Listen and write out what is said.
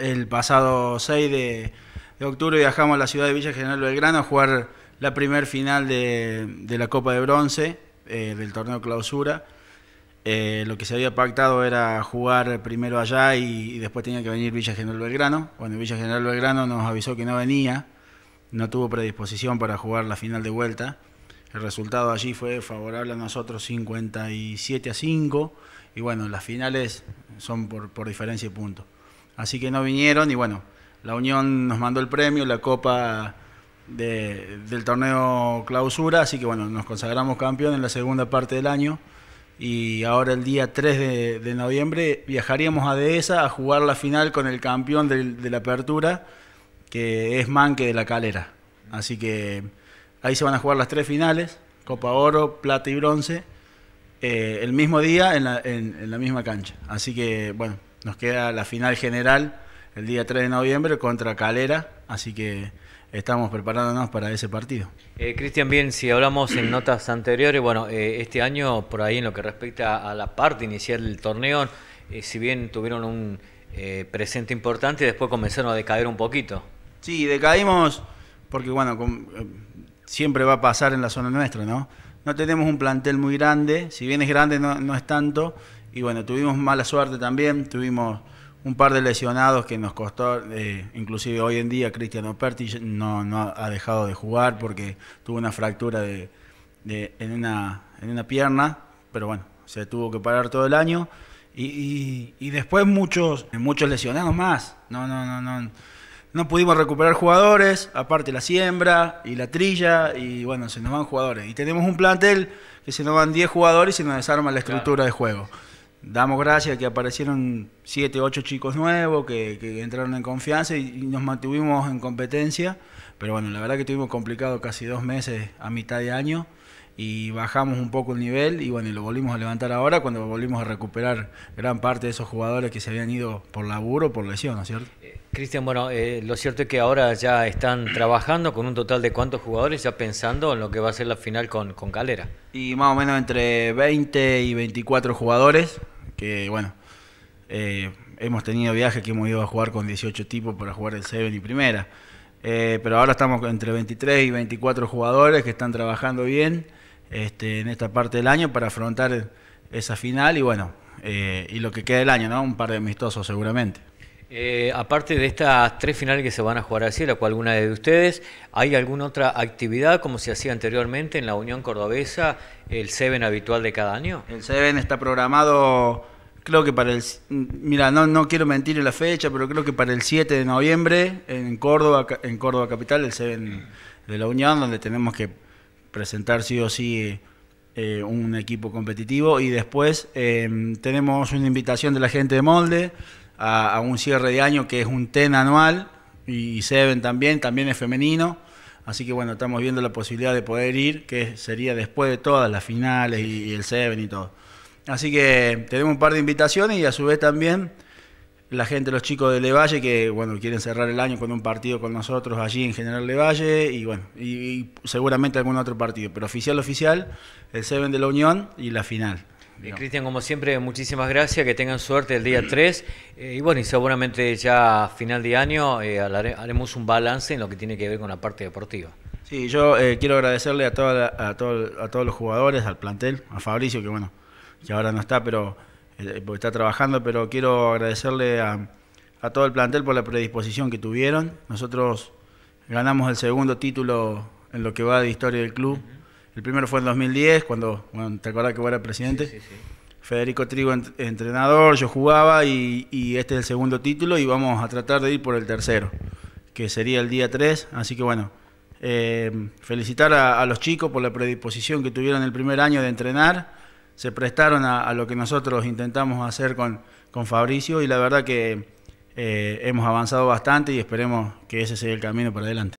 El pasado 6 de, octubre viajamos a la ciudad de Villa General Belgrano a jugar la primer final de, la Copa de Bronce eh, del torneo clausura. Eh, lo que se había pactado era jugar primero allá y, después tenía que venir Villa General Belgrano. Bueno, Villa General Belgrano nos avisó que no venía, no tuvo predisposición para jugar la final de vuelta. El resultado allí fue favorable a nosotros 57 a 5 y bueno, las finales son por, por diferencia de puntos. Así que no vinieron y bueno, la Unión nos mandó el premio, la copa del torneo clausura, así que bueno, nos consagramos campeón en la segunda parte del año y ahora el día 3 de, noviembre viajaríamos a Dehesa a jugar la final con el campeón de la apertura, que es Manque de la Calera. Así que ahí se van a jugar las tres finales, Copa Oro, Plata y Bronce, eh, el mismo día en la misma cancha. Así que bueno, nos queda la final general el día 3 de noviembre contra Calera, así que estamos preparándonos para ese partido. Eh, Cristian, bien, si hablamos en notas anteriores, bueno, eh, este año por ahí en lo que respecta a la parte inicial del torneo, eh, si bien tuvieron un presente importante, después comenzaron a decaer un poquito. Sí, decaímos porque, bueno, siempre va a pasar en la zona nuestra, ¿no? No tenemos un plantel muy grande, si bien es grande no es tanto, y bueno, tuvimos mala suerte también, tuvimos un par de lesionados que nos costó, eh, inclusive hoy en día Cristiano Perti no, ha dejado de jugar porque tuvo una fractura de, en, una, en una pierna, pero bueno, se tuvo que parar todo el año. Y, después muchos, muchos lesionados más. No, no, no, no. No pudimos recuperar jugadores, aparte la siembra y la trilla, y bueno, se nos van jugadores. Y tenemos un plantel que se nos van 10 jugadores y se nos desarma la estructura de juego damos gracias que aparecieron siete, ocho chicos nuevos que, entraron en confianza y, nos mantuvimos en competencia. Pero bueno, la verdad que tuvimos complicado casi dos meses a mitad de año y bajamos un poco el nivel y bueno, lo volvimos a levantar ahora cuando volvimos a recuperar gran parte de esos jugadores que se habían ido por laburo, por lesión, ¿no es cierto? Eh, Cristian, bueno, eh, lo cierto es que ahora ya están trabajando con un total de cuántos jugadores, ya pensando en lo que va a ser la final con, con Calera. Y más o menos entre 20 y 24 jugadores, que bueno, eh, hemos tenido viajes que hemos ido a jugar con 18 tipos para jugar el 7 y primera. Eh, pero ahora estamos entre 23 y 24 jugadores que están trabajando bien este, en esta parte del año para afrontar esa final y bueno, eh, y lo que queda del año, ¿no? Un par de amistosos seguramente. aparte de estas tres finales que se van a jugar así, la cual alguna de ustedes, ¿hay alguna otra actividad como se hacía anteriormente en la Unión Cordobesa, el Seven habitual de cada año? El Seven está programado creo que para el. Mira, no, no quiero mentir en la fecha, pero creo que para el 7 de noviembre en Córdoba, en Córdoba Capital, el 7 de la Unión, donde tenemos que presentar sí o sí eh, un equipo competitivo. Y después em, tenemos una invitación de la gente de Molde a, un cierre de año que es un TEN anual y 7 también, también es femenino. Así que bueno, estamos viendo la posibilidad de poder ir, que sería después de todas las finales y, el 7 y todo. Así que tenemos un par de invitaciones y a su vez también la gente, los chicos de Levalle, que bueno, quieren cerrar el año con un partido con nosotros allí en General Levalle y bueno, y, seguramente algún otro partido. Pero oficial, oficial, el Seven de la Unión y la final. Bien eh, Cristian, como siempre, muchísimas gracias, que tengan suerte el día 3. Eh, y bueno, y seguramente ya a final de año eh, haremos un balance en lo que tiene que ver con la parte deportiva. Sí, yo quiero agradecerle a, toda a, a todos los jugadores, al plantel, a Fabricio, que bueno, que ahora no está, pero eh, está trabajando, pero quiero agradecerle a, todo el plantel por la predisposición que tuvieron. Nosotros ganamos el segundo título en lo que va de historia del club. El primero fue en 2010, cuando, bueno, te acordás que yo era presidente. Federico Trigo, entrenador, yo jugaba y, este es el segundo título y vamos a tratar de ir por el tercero, que sería el día 3. Así que bueno, eh, felicitar a, a, los chicos por la predisposición que tuvieron el primer año de entrenar se prestaron a, lo que nosotros intentamos hacer con, con Fabricio y la verdad que eh, hemos avanzado bastante y esperemos que ese sea el camino para adelante.